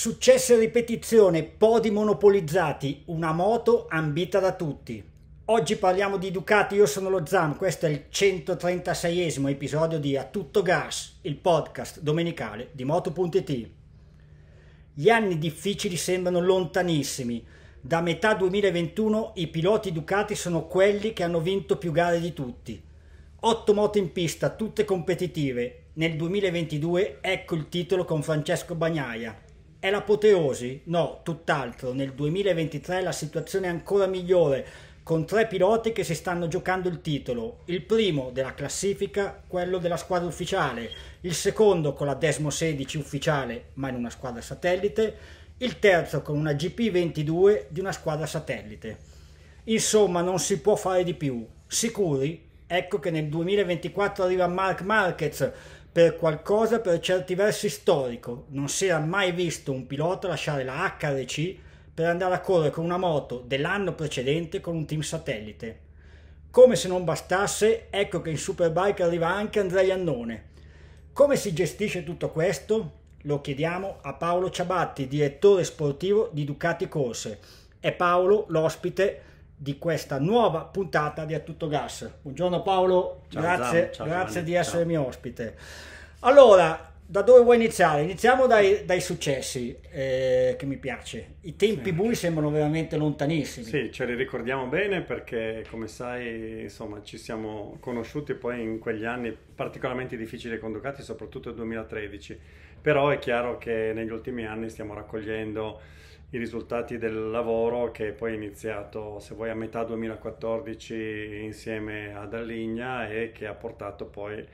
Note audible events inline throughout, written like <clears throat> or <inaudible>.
Successo e ripetizione, podi monopolizzati, una moto ambita da tutti. Oggi parliamo di Ducati, io sono lo Zam, questo è il 136esimo episodio di A Tutto Gas, il podcast domenicale di Moto.it. Gli anni difficili sembrano lontanissimi. Da metà 2021 i piloti Ducati sono quelli che hanno vinto più gare di tutti. Otto moto in pista, tutte competitive. Nel 2022 ecco il titolo con Francesco Bagnaia è l'apoteosi? No, tutt'altro. Nel 2023 la situazione è ancora migliore, con tre piloti che si stanno giocando il titolo. Il primo della classifica, quello della squadra ufficiale, il secondo con la Desmo 16 ufficiale, ma in una squadra satellite, il terzo con una GP22 di una squadra satellite. Insomma, non si può fare di più. Sicuri? Ecco che nel 2024 arriva Mark Marquez, per qualcosa per certi versi storico. Non si era mai visto un pilota lasciare la HRC per andare a correre con una moto dell'anno precedente con un team satellite. Come se non bastasse, ecco che in Superbike arriva anche Andrea Iannone. Come si gestisce tutto questo? Lo chiediamo a Paolo Ciabatti, direttore sportivo di Ducati Corse. È Paolo l'ospite di questa nuova puntata di A Tutto Gas. Buongiorno Paolo, ciao, grazie, ciao, grazie di essere ciao. mio ospite. Allora, da dove vuoi iniziare? Iniziamo dai, dai successi, eh, che mi piace. I tempi sì. bui sembrano veramente lontanissimi. Sì, ce li ricordiamo bene perché, come sai, insomma, ci siamo conosciuti poi in quegli anni particolarmente difficili e condottati, soprattutto il 2013. Però è chiaro che negli ultimi anni stiamo raccogliendo i risultati del lavoro che poi è iniziato, se vuoi, a metà 2014 insieme ad Alligna e che ha portato poi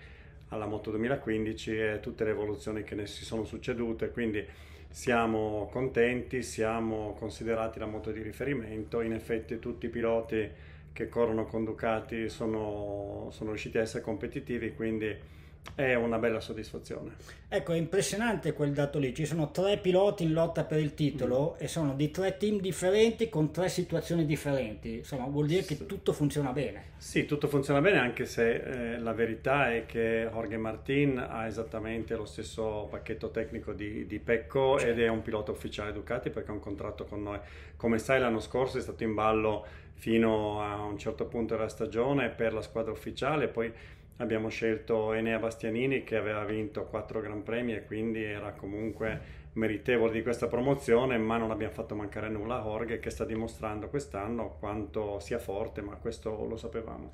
alla Moto 2015 e tutte le evoluzioni che ne si sono succedute, quindi siamo contenti, siamo considerati la moto di riferimento, in effetti tutti i piloti che corrono con Ducati sono, sono riusciti a essere competitivi, quindi è una bella soddisfazione. Ecco, è impressionante quel dato lì. Ci sono tre piloti in lotta per il titolo mm. e sono di tre team differenti con tre situazioni differenti. Insomma, vuol dire che tutto funziona bene. Sì, tutto funziona bene, anche se eh, la verità è che Jorge Martin ha esattamente lo stesso pacchetto tecnico di, di Pecco certo. ed è un pilota ufficiale Ducati perché ha un contratto con noi. Come sai, l'anno scorso è stato in ballo fino a un certo punto della stagione per la squadra ufficiale, poi abbiamo scelto Enea Bastianini che aveva vinto quattro Gran Premi e quindi era comunque meritevole di questa promozione, ma non abbiamo fatto mancare nulla a Jorge che sta dimostrando quest'anno quanto sia forte, ma questo lo sapevamo.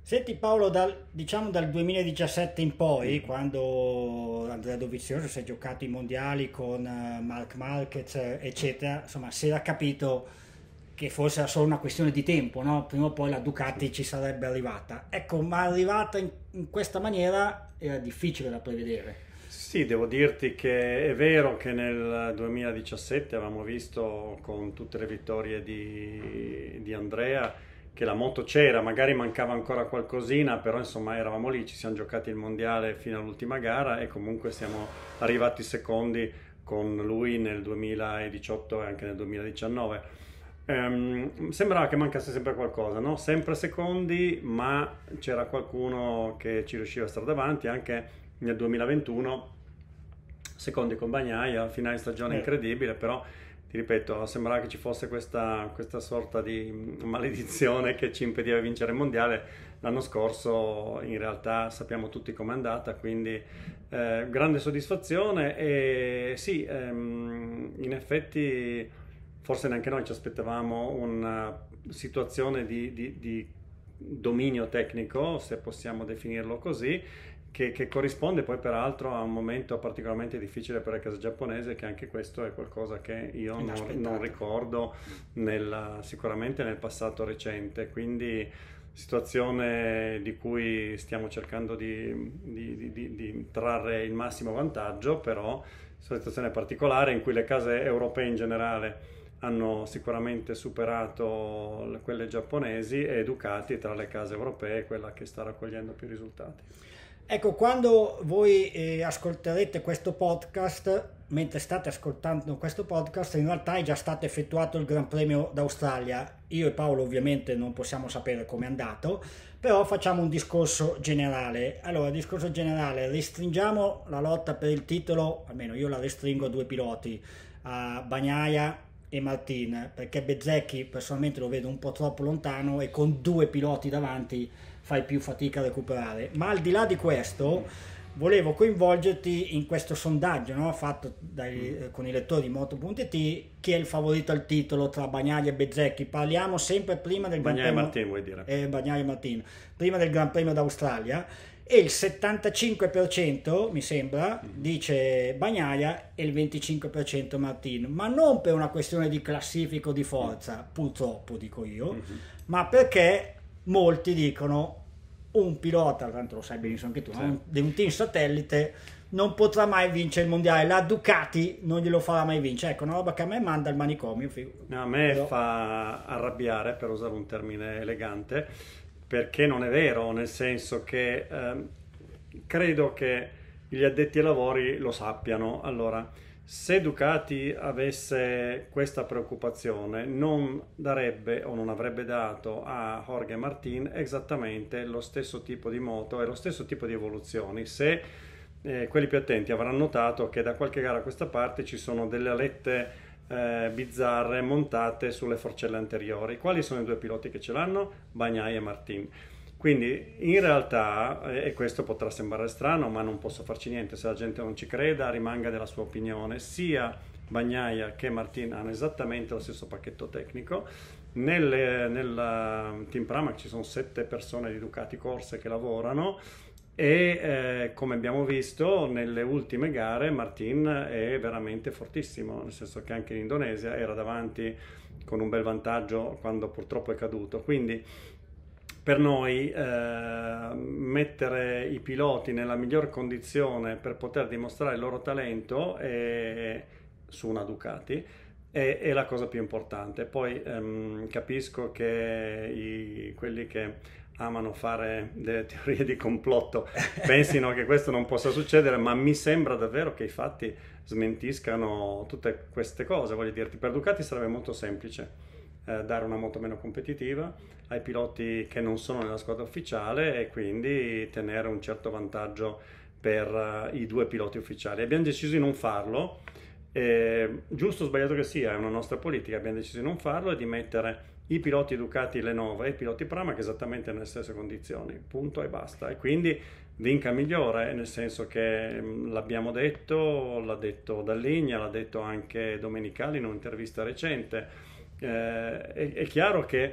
Senti Paolo, dal, diciamo dal 2017 in poi, quando Andrea Dovizioso si è giocato i mondiali con eh, Mark Marquez, eh, eccetera, insomma si era capito che forse era solo una questione di tempo, no? prima o poi la Ducati ci sarebbe arrivata. Ecco, ma arrivata in, in, questa maniera era difficile da prevedere. Sì, devo dirti che è vero che nel 2017 avevamo visto con tutte le vittorie di, di Andrea che la moto c'era, magari mancava ancora qualcosina, però insomma eravamo lì, ci siamo giocati il mondiale fino all'ultima gara e comunque siamo arrivati secondi con lui nel 2018 e anche nel 2019 Um, sembra che mancasse sempre qualcosa, no? sempre secondi, ma c'era qualcuno che ci riusciva a stare davanti anche nel 2021, secondi con Bagnaia, finale di stagione eh. incredibile, però ti ripeto, sembrava che ci fosse questa, questa sorta di maledizione che ci impediva di vincere il mondiale. L'anno scorso in realtà sappiamo tutti com'è andata, quindi eh, grande soddisfazione e sì, ehm, in effetti forse neanche noi ci aspettavamo una eh, situazione di, di, di dominio tecnico, se possiamo definirlo così, che, che, corrisponde poi peraltro a un momento particolarmente difficile per la casa giapponese, che anche questo è qualcosa che io non, non, ricordo nella, sicuramente nel passato recente. Quindi situazione di cui stiamo cercando di, di, di, di trarre il massimo vantaggio, però situazione particolare in cui le case europee in generale hanno sicuramente superato quelle giapponesi e Ducati tra le case europee è quella che sta raccogliendo più risultati. Ecco, quando voi eh, ascolterete questo podcast, mentre state ascoltando questo podcast, in realtà è già stato effettuato il Gran Premio d'Australia. Io e Paolo ovviamente non possiamo sapere come è andato, però facciamo un discorso generale. Allora, discorso generale, restringiamo la lotta per il titolo, almeno io la restringo a due piloti, a Bagnaia e Martin, perché Bezzecchi personalmente lo vedo un po' troppo lontano e con due piloti davanti fai più fatica a recuperare. Ma al di là di questo, volevo coinvolgerti in questo sondaggio no? fatto dai, mm. eh, con i lettori di Moto.it chi è il favorito al titolo tra Bagnari e Bezzecchi. Parliamo sempre prima del Bagnari Gran Premio, Martin, vuoi dire. Eh, e Martin, prima del Gran Premio d'Australia e il 75% mi sembra mm-hmm. dice Bagnaia e il 25% Martino ma non per una questione di classifica o di forza, mm. purtroppo dico io, mm-hmm. ma perché molti dicono un pilota, tanto lo sai benissimo anche tu, sì. un, di un team satellite non potrà mai vincere il mondiale, la Ducati non glielo farà mai vincere. Ecco, una roba che a me manda il manicomio. Figo. No, a me Però... fa arrabbiare, per usare un termine elegante, perché non è vero, nel senso che ehm, credo che gli addetti ai lavori lo sappiano. Allora, se Ducati avesse questa preoccupazione, non darebbe o non avrebbe dato a Jorge Martin esattamente lo stesso tipo di moto e lo stesso tipo di evoluzioni. Se eh, quelli più attenti avranno notato che da qualche gara a questa parte ci sono delle alette eh, bizzarre montate sulle forcelle anteriori. Quali sono i due piloti che ce l'hanno? Bagnai e Martin. Quindi in realtà, eh, e questo potrà sembrare strano, ma non posso farci niente, se la gente non ci creda rimanga della sua opinione, sia Bagnaia che Martin hanno esattamente lo stesso pacchetto tecnico. Nel, nel Team Pramac ci sono sette persone di Ducati Corse che lavorano, e eh, come abbiamo visto nelle ultime gare Martin è veramente fortissimo, nel senso che anche in Indonesia era davanti con un bel vantaggio quando purtroppo è caduto. Quindi per noi eh, mettere i piloti nella miglior condizione per poter dimostrare il loro talento è, su una Ducati è, è, la cosa più importante. Poi ehm, capisco che i, quelli che amano fare delle teorie di complotto pensino che questo non possa succedere, ma mi sembra davvero che i fatti smentiscano tutte queste cose. Voglio dirti, per Ducati sarebbe molto semplice eh, dare una moto meno competitiva ai piloti che non sono nella squadra ufficiale e quindi tenere un certo vantaggio per uh, i due piloti ufficiali. Abbiamo deciso di non farlo, eh, giusto o sbagliato che sia, è una nostra politica, abbiamo deciso di non farlo e di mettere i piloti Ducati e Lenovo e i piloti Pramac esattamente nelle stesse condizioni, punto e basta. E quindi vinca migliore, nel senso che mm, l'abbiamo detto, l'ha detto Dalligna, l'ha detto anche Domenicali in un'intervista recente. Eh, è, è chiaro che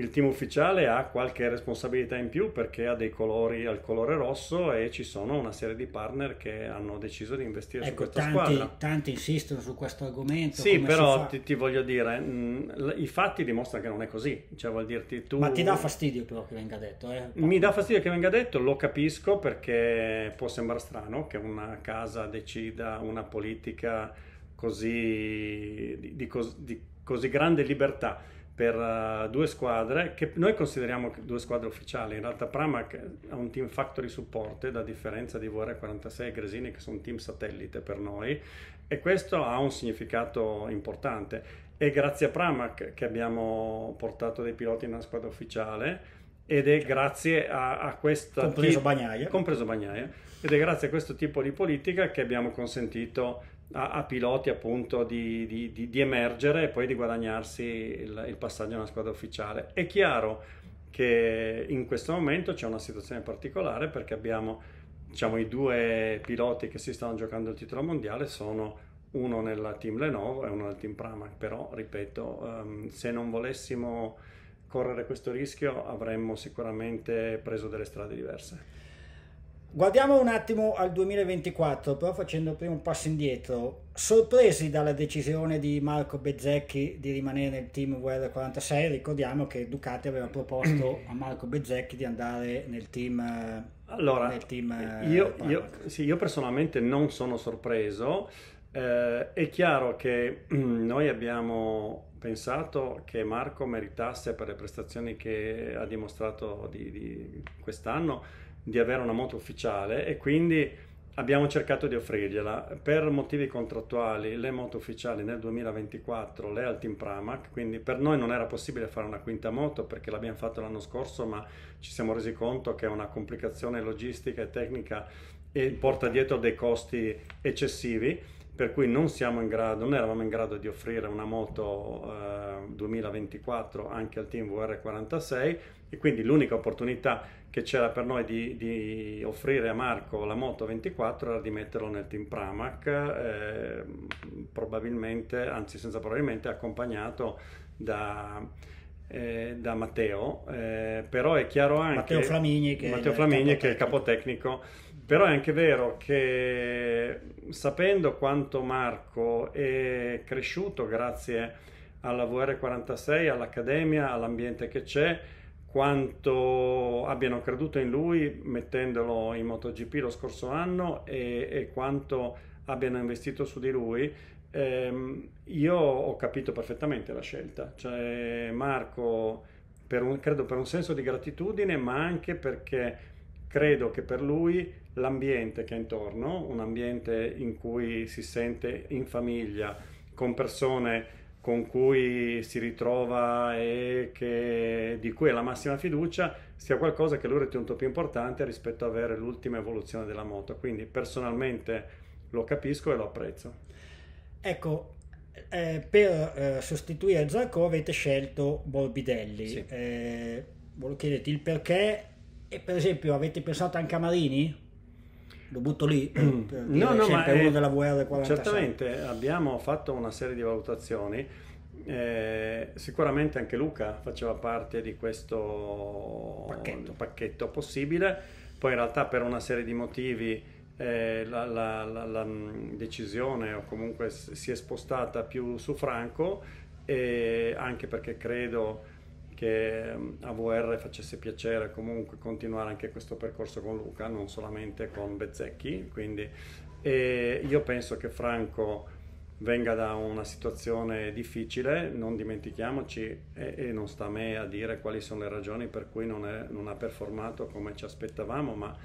il team ufficiale ha qualche responsabilità in più perché ha dei colori al colore rosso e ci sono una serie di partner che hanno deciso di investire ecco, su questa tanti, squadra. Tanti insistono su questo argomento. Sì, però ti, ti, voglio dire, mh, mm, i fatti dimostrano che non è così. Cioè, vuol dirti tu. Ma ti dà fastidio però che venga detto? Eh? Mi dà fastidio che venga detto, lo capisco perché può sembrare strano che una casa decida una politica così di, di, cos, di così grande libertà per uh, due squadre che noi consideriamo due squadre ufficiali. In realtà Pramac è un team factory supported a differenza di VR 46 e Gresini che sono un team satellite per noi e questo ha un significato importante. È grazie a Pramac che abbiamo portato dei piloti in una squadra ufficiale ed è grazie a, a questa... Compreso Bagnaia. Compreso Bagnaia. Ed è grazie a questo tipo di politica che abbiamo consentito a, a piloti appunto di, di, di, di, emergere e poi di guadagnarsi il, il passaggio una squadra ufficiale. È chiaro che in questo momento c'è una situazione particolare perché abbiamo diciamo, i due piloti che si stanno giocando il titolo mondiale sono uno nel team Lenovo e uno nel team Pramac, però ripeto, um, se non volessimo correre questo rischio avremmo sicuramente preso delle strade diverse. Guardiamo un attimo al 2024, però facendo prima un passo indietro. Sorpresi dalla decisione di Marco Bezzecchi di rimanere nel team VR46, ricordiamo che Ducati aveva proposto a Marco Bezzecchi di andare nel team. Allora, nel team eh, io, io, sì, io personalmente non sono sorpreso. Eh, è chiaro che <clears throat> noi abbiamo pensato che Marco meritasse per le prestazioni che ha dimostrato di, di quest'anno di avere una moto ufficiale e quindi abbiamo cercato di offrirgliela. Per motivi contrattuali le moto ufficiali nel 2024 le al Team Pramac, quindi per noi non era possibile fare una quinta moto perché l'abbiamo fatto l'anno scorso ma ci siamo resi conto che è una complicazione logistica e tecnica e porta dietro dei costi eccessivi per cui non siamo in grado, non eravamo in grado di offrire una moto eh, 2024 anche al Team VR46 e quindi l'unica opportunità che c'era per noi di, di, offrire a Marco la moto 24 era di metterlo nel team Pramac, eh, probabilmente, anzi senza probabilmente, accompagnato da, eh, da Matteo, eh, però è chiaro anche... Matteo Flamini che, Matteo è, Flamini, che è il capotecnico. Però è anche vero che sapendo quanto Marco è cresciuto grazie alla VR46, all'Accademia, all'ambiente che c'è, quanto abbiano creduto in lui mettendolo in MotoGP lo scorso anno e, e quanto abbiano investito su di lui, ehm, io ho capito perfettamente la scelta. Cioè, Marco, per un, credo per un senso di gratitudine, ma anche perché credo che per lui l'ambiente che è intorno, un ambiente in cui si sente in famiglia, con persone con cui si ritrova e che, di cui ha la massima fiducia sia qualcosa che lui ritiene più importante rispetto ad avere l'ultima evoluzione della moto. Quindi personalmente lo capisco e lo apprezzo. Ecco, eh, per eh, sostituire Zarco avete scelto Borbidelli. Sì. Eh, volevo chiederti il perché e per esempio avete pensato anche a Marini? lo butto lì no, no, ma è, della VR 46. certamente abbiamo fatto una serie di valutazioni eh, sicuramente anche Luca faceva parte di questo pacchetto, pacchetto possibile poi in realtà per una serie di motivi eh, la, la, la, la, mm, decisione o comunque si è spostata più su Franco anche perché credo che ehm, a VR facesse piacere comunque continuare anche questo percorso con Luca, non solamente con Bezzecchi. Quindi e io penso che Franco venga da una situazione difficile, non dimentichiamoci, e, e, non sta a me a dire quali sono le ragioni per cui non, è, non, ha performato come ci aspettavamo, ma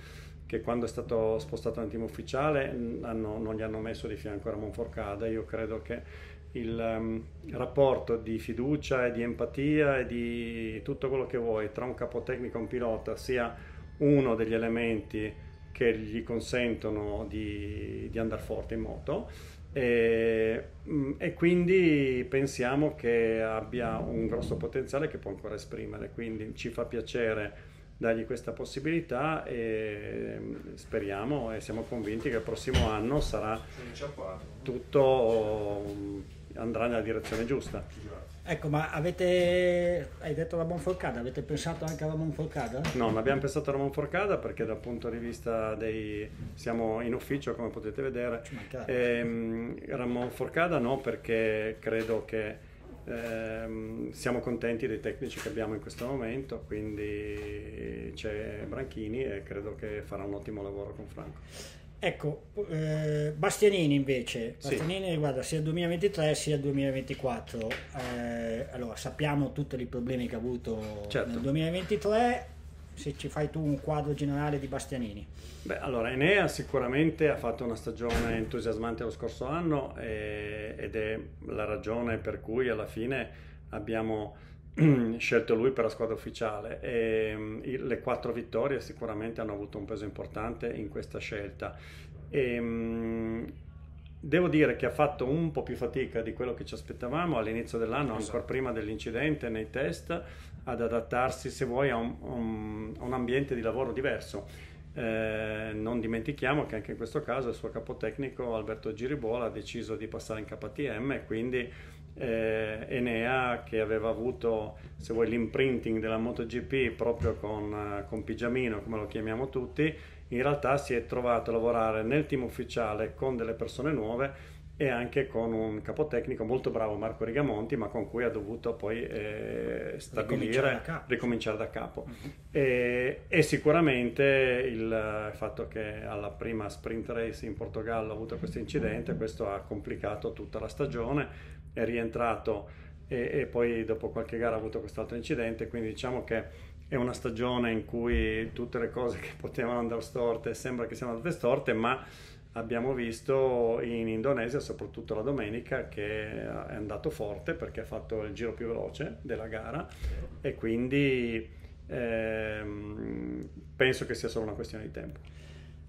che quando è stato spostato nel team ufficiale mm, hanno, non gli hanno messo di fianco Ramon Forcada, io credo che il um, rapporto di fiducia e di empatia e di tutto quello che vuoi tra un capotecnico e un pilota sia uno degli elementi che gli consentono di, di andare forte in moto e, mm, e, quindi pensiamo che abbia un grosso potenziale che può ancora esprimere, quindi ci fa piacere dargli questa possibilità e mm, speriamo e siamo convinti che il prossimo anno sarà tutto mm, andrà nella direzione giusta. Ecco, ma avete, hai detto la Monforcada, avete pensato anche alla Monforcada? No, non abbiamo pensato alla Monforcada perché dal punto di vista dei... siamo in ufficio come potete vedere. E, la ehm, Monforcada no perché credo che eh, siamo contenti dei tecnici che abbiamo in questo momento, quindi c'è Branchini e credo che farà un ottimo lavoro con Franco. Ecco, eh, Bastianini invece, Bastianini sì. riguarda sia il 2023 sia il 2024. Eh, allora, sappiamo tutti i problemi che ha avuto certo. nel 2023, se ci fai tu un quadro generale di Bastianini. Beh, allora, Enea sicuramente ha fatto una stagione entusiasmante lo scorso anno e, eh, ed è la ragione per cui alla fine abbiamo <clears throat> scelto lui per la squadra ufficiale e ehm, le quattro vittorie sicuramente hanno avuto un peso importante in questa scelta. E, ehm, devo dire che ha fatto un po' più fatica di quello che ci aspettavamo all'inizio dell'anno, esatto. ancora prima dell'incidente nei test, ad adattarsi se vuoi a un, un, un ambiente di lavoro diverso. Eh, non dimentichiamo che anche in questo caso il suo capotecnico Alberto Giribola ha deciso di passare in KTM e quindi eh, Enea che aveva avuto se vuoi l'imprinting della MotoGP proprio con, eh, con Pigiamino come lo chiamiamo tutti in realtà si è trovato a lavorare nel team ufficiale con delle persone nuove e anche con un capotecnico molto bravo Marco Rigamonti ma con cui ha dovuto poi eh, stabilire ricominciare da capo, ricominciare da capo. Uh-huh. E, e, sicuramente il fatto che alla prima sprint race in Portogallo ha avuto questo incidente questo ha complicato tutta la stagione è rientrato e, e poi dopo qualche gara ha avuto quest'altro incidente, quindi diciamo che è una stagione in cui tutte le cose che potevano andare storte sembra che siano andate storte, ma abbiamo visto in Indonesia, soprattutto la domenica, che è andato forte perché ha fatto il giro più veloce della gara e quindi ehm, penso che sia solo una questione di tempo.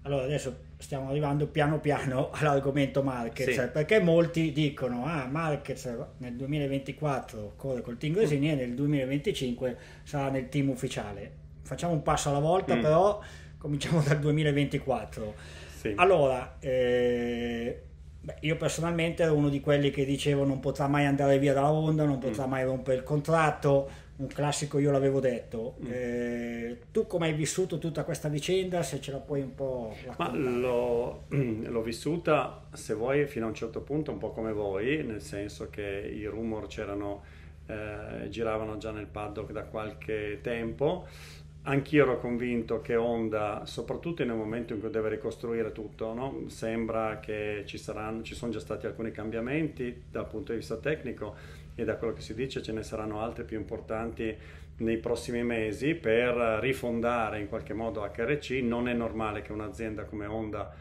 Allora adesso stiamo arrivando piano piano <laughs> all'argomento market, sì. perché molti dicono ah market nel 2024 corre col team Gresini mm. e nel 2025 sarà nel team ufficiale. Facciamo un passo alla volta mm. però, cominciamo dal 2024. Sì. Allora, eh, beh, io personalmente ero uno di quelli che dicevo non potrà mai andare via dalla Honda, non potrà mm. mai rompere il contratto, un classico io l'avevo detto. Mm. Eh, tu come hai vissuto tutta questa vicenda? Se ce la puoi un po'... Raccontare. Ma l'ho, <clears throat> l'ho, vissuta, se vuoi, fino a un certo punto, un po' come voi, nel senso che i rumor c'erano, eh, giravano già nel paddock da qualche tempo. Anch'io ero convinto che Honda, soprattutto in un momento in cui deve ricostruire tutto, no? sembra che ci, saranno, ci sono già stati alcuni cambiamenti dal punto di vista tecnico, e da quello che si dice ce ne saranno altre più importanti nei prossimi mesi per rifondare in qualche modo HRC. Non è normale che un'azienda come Honda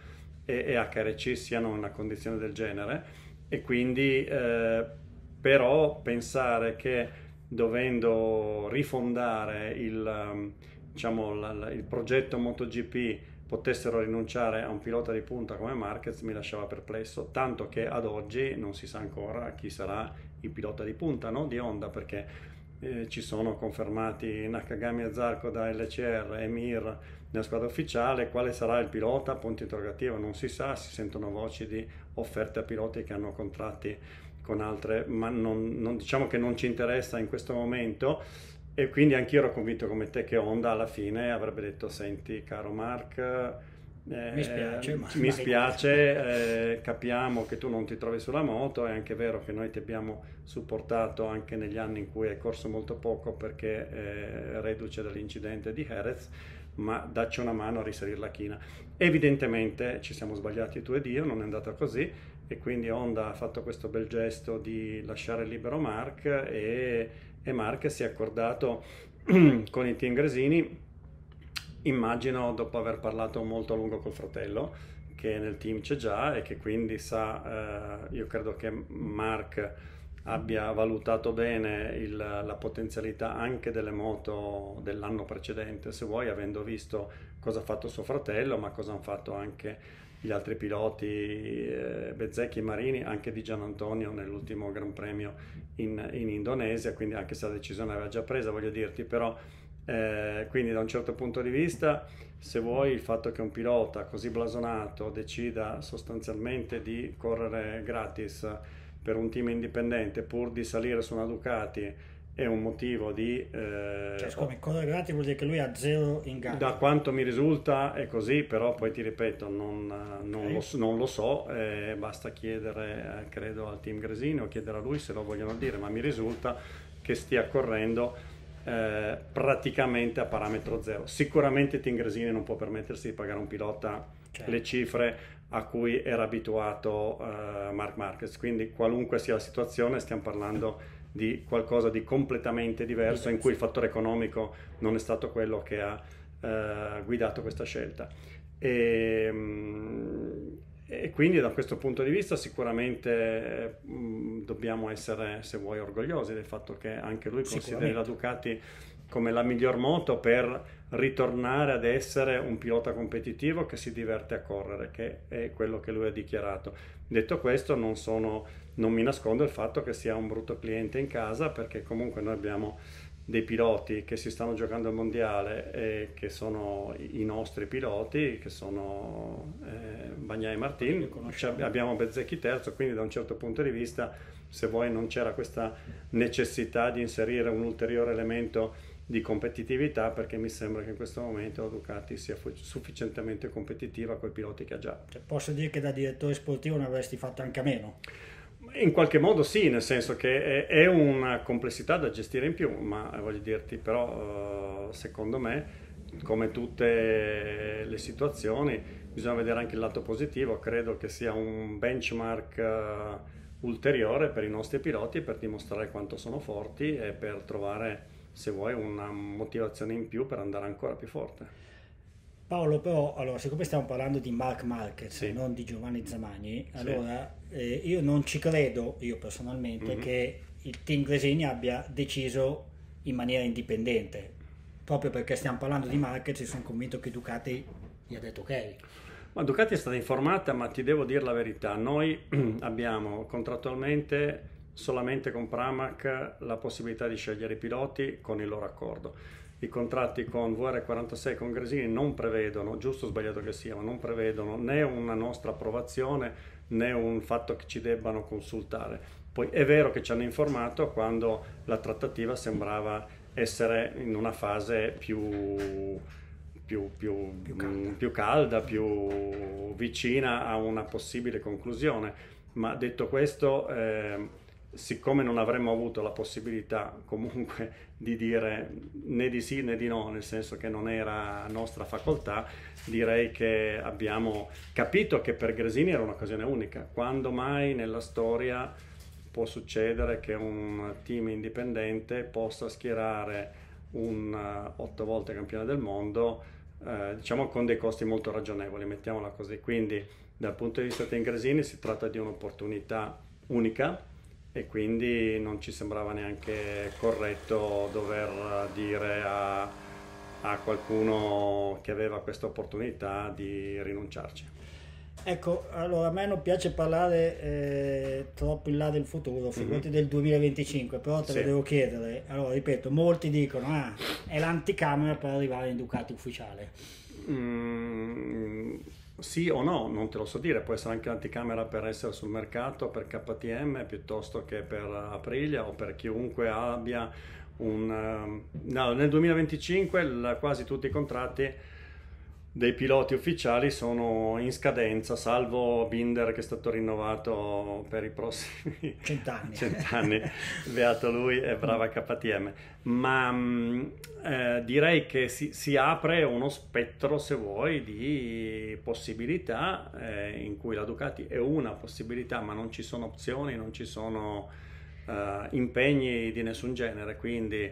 e, HRC siano in una condizione del genere e quindi eh, però pensare che dovendo rifondare il, ehm, diciamo, il progetto MotoGP potessero rinunciare a un pilota di punta come Marquez mi lasciava perplesso, tanto che ad oggi non si sa ancora chi sarà il pilota di punta no? di Honda, perché eh, ci sono confermati Nakagami Azarco da LCR e Mir nella squadra ufficiale, quale sarà il pilota? Punto interrogativo, non si sa, si sentono voci di offerte a piloti che hanno contratti con altre, ma non, non, diciamo che non ci interessa in questo momento e quindi anch'io ero convinto come te che Honda alla fine avrebbe detto, senti caro Mark, eh, mi spiace, eh, ma mi <laughs> spiace eh, capiamo che tu non ti trovi sulla moto, è anche vero che noi ti abbiamo supportato anche negli anni in cui hai corso molto poco perché eh, reduce dall'incidente di Jerez, ma dacci una mano a risalire la china. Evidentemente ci siamo sbagliati tu ed io, non è andata così e quindi Honda ha fatto questo bel gesto di lasciare libero Mark e e Mark si è accordato <clears throat> con i team Gresini, immagino dopo aver parlato molto a lungo col fratello, che nel team c'è già e che quindi sa, eh, io credo che Mark abbia valutato bene il, la potenzialità anche delle moto dell'anno precedente, se vuoi, avendo visto cosa ha fatto suo fratello, ma cosa hanno fatto anche gli altri piloti eh, Bezzecchi e Marini, anche di Gian Antonio nell'ultimo Gran Premio in, in, Indonesia, quindi anche se la decisione aveva già presa, voglio dirti, però eh, quindi da un certo punto di vista, se vuoi il fatto che un pilota così blasonato decida sostanzialmente di correre gratis per un team indipendente pur di salire su una Ducati è un motivo di... Eh, cioè, come correlati vuol dire che lui ha zero inganni. Da quanto mi risulta è così, però poi ti ripeto, non, non, lo, non lo, so, eh, basta chiedere, eh, credo, al team Gresini o chiedere a lui se lo vogliono dire, ma mi risulta che stia correndo eh, praticamente a parametro zero. Sicuramente team Gresini non può permettersi di pagare un pilota okay. Certo. le cifre a cui era abituato eh, Mark Marquez, quindi qualunque sia la situazione stiamo parlando di qualcosa di completamente diverso in cui il fattore economico non è stato quello che ha eh, guidato questa scelta. E, ehm, e, quindi da questo punto di vista sicuramente mh, mm, dobbiamo essere, se vuoi, orgogliosi del fatto che anche lui consideri la Ducati come la miglior moto per ritornare ad essere un pilota competitivo che si diverte a correre, che è quello che lui ha dichiarato. Detto questo, non sono non mi nascondo il fatto che sia un brutto cliente in casa perché comunque noi abbiamo dei piloti che si stanno giocando al mondiale e che sono i nostri piloti, che sono eh, Bagnai e Martin, abbiamo Bezzecchi terzo, quindi da un certo punto di vista se vuoi non c'era questa necessità di inserire un ulteriore elemento di competitività perché mi sembra che in questo momento Ducati sia sufficientemente competitiva con i piloti che ha già. Cioè, posso dire che da direttore sportivo ne avresti fatto anche a meno? In qualche modo sì, nel senso che è, è, una complessità da gestire in più, ma eh, voglio dirti però, eh, secondo me, come tutte le situazioni, bisogna vedere anche il lato positivo, credo che sia un benchmark eh, ulteriore per i nostri piloti per dimostrare quanto sono forti e per trovare, se vuoi, una motivazione in più per andare ancora più forte. Paolo però, allora, siccome stiamo parlando di Mark Marquez, sì. non di Giovanni Zamani, sì. allora eh, io non ci credo, io personalmente, mm-hmm. che il team Gresini abbia deciso in maniera indipendente. Proprio perché stiamo parlando di Marquez, sono convinto che Ducati gli ha detto ok. Ma Ducati è stata informata, ma ti devo dire la verità, noi <clears throat> abbiamo contrattualmente solamente con Pramac la possibilità di scegliere i piloti con il loro accordo i contratti con VR46 e con Gresini non prevedono, giusto o sbagliato che sia, ma non prevedono né una nostra approvazione né un fatto che ci debbano consultare. Poi è vero che ci hanno informato quando la trattativa sembrava essere in una fase più, più, più, più calda. più calda, più vicina a una possibile conclusione. Ma detto questo, eh, siccome non avremmo avuto la possibilità comunque <laughs> di dire né di sì né di no, nel senso che non era nostra facoltà, direi che abbiamo capito che per Gresini era un'occasione unica. Quando mai nella storia può succedere che un team indipendente possa schierare un eh, otto volte campione del mondo, eh, diciamo con dei costi molto ragionevoli, mettiamola così. Quindi dal punto di vista di Gresini si tratta di un'opportunità unica e quindi non ci sembrava neanche corretto dover dire a, a qualcuno che aveva questa opportunità di rinunciarci. Ecco, allora a me non piace parlare eh, troppo in là del futuro, mhm. figurati mm-hmm. del 2025, però te sì. lo devo chiedere. Allora, ripeto, molti dicono, ah, è l'anticamera per arrivare in Ducati ufficiale. Mm, sì o no, non te lo so dire, può essere anche l'anticamera per essere sul mercato per KTM piuttosto che per Aprilia o per chiunque abbia un... Ehm, no, nel 2025 quasi tutti i contratti dei piloti ufficiali sono in scadenza, salvo Binder che è stato rinnovato per i prossimi cent'anni, <laughs> cent'anni. beato lui e brava KTM, ma mm, eh, direi che si, si, apre uno spettro, se vuoi, di possibilità eh, in cui la Ducati è una possibilità, ma non ci sono opzioni, non ci sono eh, impegni di nessun genere, quindi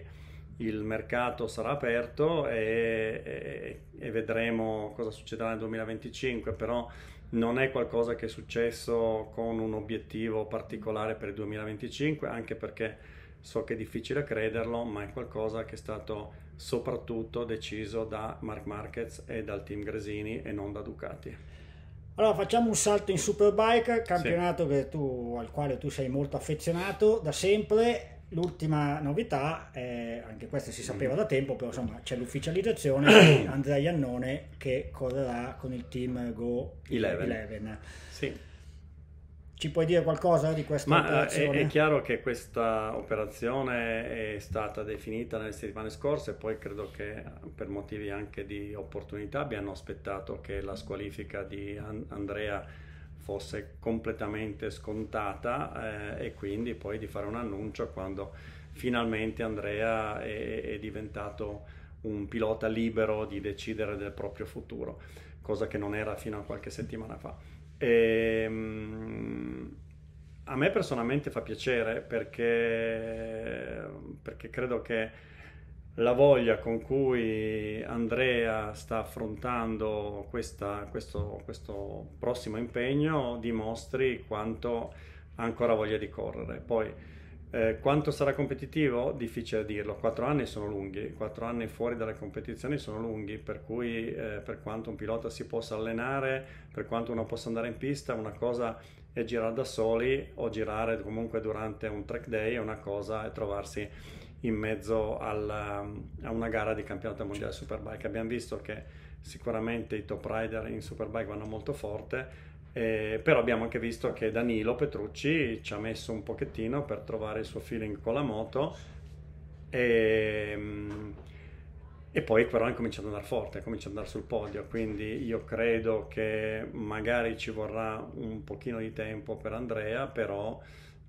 il mercato sarà aperto e, e, e, vedremo cosa succederà nel 2025, però non è qualcosa che è successo con un obiettivo particolare per il 2025, anche perché so che è difficile crederlo, ma è qualcosa che è stato soprattutto deciso da Mark Markets e dal team Gresini e non da Ducati. Allora facciamo un salto in Superbike, campionato sì. tu, al quale tu sei molto affezionato da sempre L'ultima novità, è, anche questa si sapeva da tempo, però insomma c'è l'ufficializzazione di <clears throat> Andrea Iannone che correrà con il team Go 11. 11. Sì. Ci puoi dire qualcosa di questa Ma eh, operazione? È, è chiaro che questa operazione è stata definita nelle settimane scorse, poi credo che per motivi anche di opportunità abbiano aspettato che la squalifica di Andrea fosse completamente scontata eh, e quindi poi di fare un annuncio quando finalmente Andrea è, è diventato un pilota libero di decidere del proprio futuro, cosa che non era fino a qualche settimana fa. E, ehm, a me personalmente fa piacere perché, perché credo che la voglia con cui Andrea sta affrontando questa, questo, questo, prossimo impegno dimostri quanto ha ancora voglia di correre. Poi eh, quanto sarà competitivo? Difficile dirlo, quattro anni sono lunghi, quattro anni fuori dalle competizioni sono lunghi, per cui eh, per quanto un pilota si possa allenare, per quanto uno possa andare in pista, una cosa è girare da soli o girare comunque durante un track day, una cosa è trovarsi in mezzo alla, a una gara di campionato mondiale Superbike. Abbiamo visto che sicuramente i top rider in Superbike vanno molto forte, eh, però abbiamo anche visto che Danilo Petrucci ci ha messo un pochettino per trovare il suo feeling con la moto e, ehm, e poi però è cominciato ad andare forte, è cominciato ad andare sul podio, quindi io credo che magari ci vorrà un pochino di tempo per Andrea, però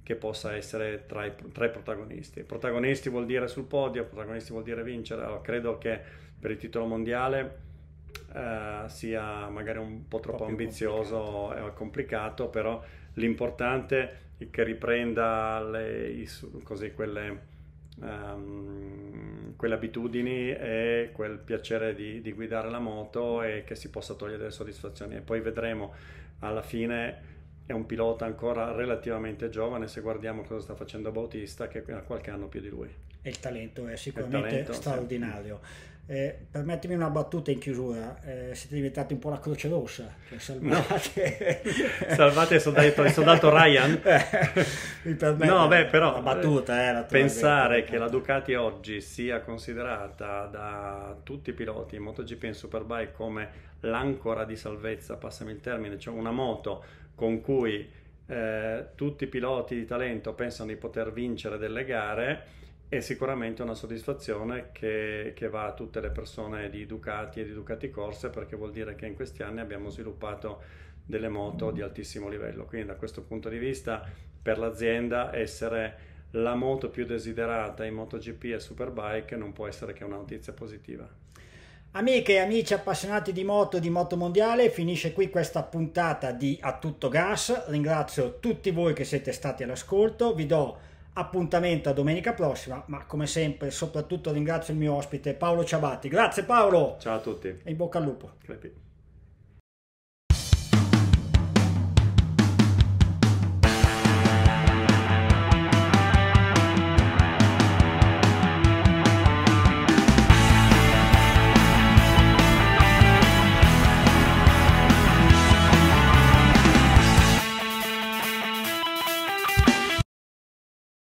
che possa essere tra i, tra i protagonisti. Protagonisti vuol dire sul podio, protagonisti vuol dire vincere. Allora, credo che per il titolo mondiale eh, sia magari un po' troppo ambizioso e complicato. complicato, però l'importante è che riprenda le, i, così, quelle... Um, quelle abitudini e quel piacere di, di, guidare la moto e che si possa togliere delle soddisfazioni e poi vedremo alla fine è un pilota ancora relativamente giovane se guardiamo cosa sta facendo Bautista che ha qualche anno più di lui. E il talento è sicuramente talento, straordinario. Sì. Eh, permettimi una battuta in chiusura, eh, siete diventati un po' la Croce Rossa, cioè salvate... No. <laughs> salvate il soldato, il soldato Ryan. <laughs> Mi no, beh, però la battuta, eh, la pensare che la Ducati oggi sia considerata da tutti i piloti in MotoGP e in Superbike come l'ancora di salvezza, passami il termine, cioè una moto con cui eh, tutti i piloti di talento pensano di poter vincere delle gare è sicuramente una soddisfazione che, che, va a tutte le persone di Ducati e di Ducati Corse perché vuol dire che in questi anni abbiamo sviluppato delle moto di altissimo livello. Quindi da questo punto di vista per l'azienda essere la moto più desiderata in MotoGP e Superbike non può essere che una notizia positiva. Amiche e amici appassionati di moto e di moto mondiale, finisce qui questa puntata di A tutto gas. Ringrazio tutti voi che siete stati all'ascolto, vi do appuntamento a domenica prossima, ma come sempre soprattutto ringrazio il mio ospite Paolo Ciabatti. Grazie Paolo! Ciao a tutti! E in bocca al lupo! Crepi.